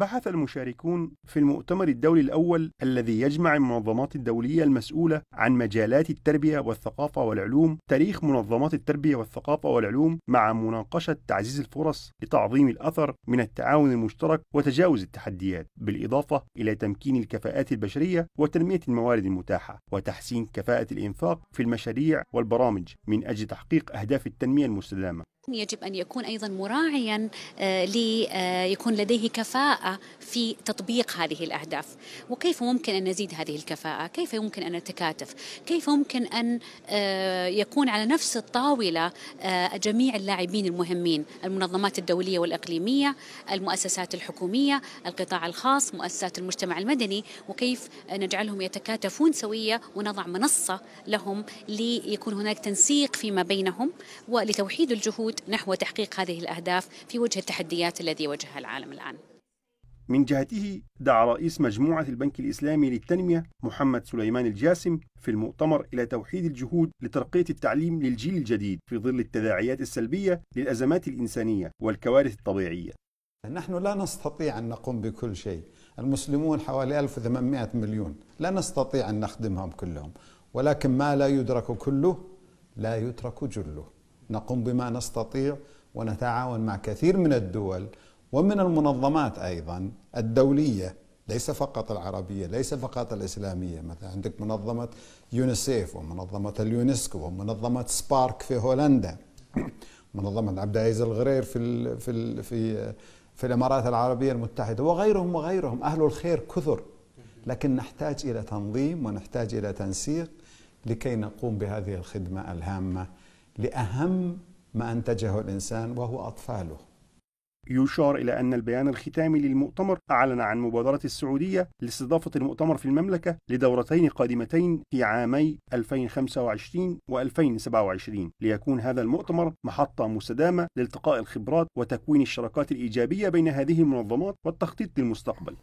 بحث المشاركون في المؤتمر الدولي الأول الذي يجمع المنظمات الدولية المسؤولة عن مجالات التربية والثقافة والعلوم تاريخ منظمات التربية والثقافة والعلوم مع مناقشة تعزيز الفرص لتعظيم الأثر من التعاون المشترك وتجاوز التحديات بالإضافة إلى تمكين الكفاءات البشرية وتنمية الموارد المتاحة وتحسين كفاءة الإنفاق في المشاريع والبرامج من أجل تحقيق أهداف التنمية المستدامة يجب أن يكون أيضا مراعيا آه، ليكون آه، لديه كفاءة في تطبيق هذه الأهداف وكيف ممكن أن نزيد هذه الكفاءة كيف يمكن أن نتكاتف كيف ممكن أن آه، يكون على نفس الطاولة جميع اللاعبين المهمين المنظمات الدولية والإقليمية المؤسسات الحكومية القطاع الخاص مؤسسات المجتمع المدني وكيف نجعلهم يتكاتفون سوية ونضع منصة لهم ليكون هناك تنسيق فيما بينهم ولتوحيد الجهود الجهود نحو تحقيق هذه الأهداف في وجه التحديات التي يواجهها العالم الآن من جهته دعا رئيس مجموعة البنك الإسلامي للتنمية محمد سليمان الجاسم في المؤتمر إلى توحيد الجهود لترقية التعليم للجيل الجديد في ظل التداعيات السلبية للأزمات الإنسانية والكوارث الطبيعية نحن لا نستطيع أن نقوم بكل شيء المسلمون حوالي 1800 مليون لا نستطيع أن نخدمهم كلهم ولكن ما لا يدرك كله لا يترك جله نقوم بما نستطيع ونتعاون مع كثير من الدول ومن المنظمات ايضا الدوليه ليس فقط العربيه، ليس فقط الاسلاميه، مثلا عندك منظمه يونيسيف ومنظمه اليونسكو ومنظمه سبارك في هولندا. منظمه عبد العزيز الغرير في الـ في الـ في في الامارات العربيه المتحده وغيرهم وغيرهم اهل الخير كثر لكن نحتاج الى تنظيم ونحتاج الى تنسيق لكي نقوم بهذه الخدمه الهامه لأهم ما أنتجه الإنسان وهو أطفاله يشار إلى أن البيان الختامي للمؤتمر أعلن عن مبادرة السعودية لاستضافة المؤتمر في المملكة لدورتين قادمتين في عامي 2025 و2027 ليكون هذا المؤتمر محطة مستدامة لالتقاء الخبرات وتكوين الشراكات الإيجابية بين هذه المنظمات والتخطيط للمستقبل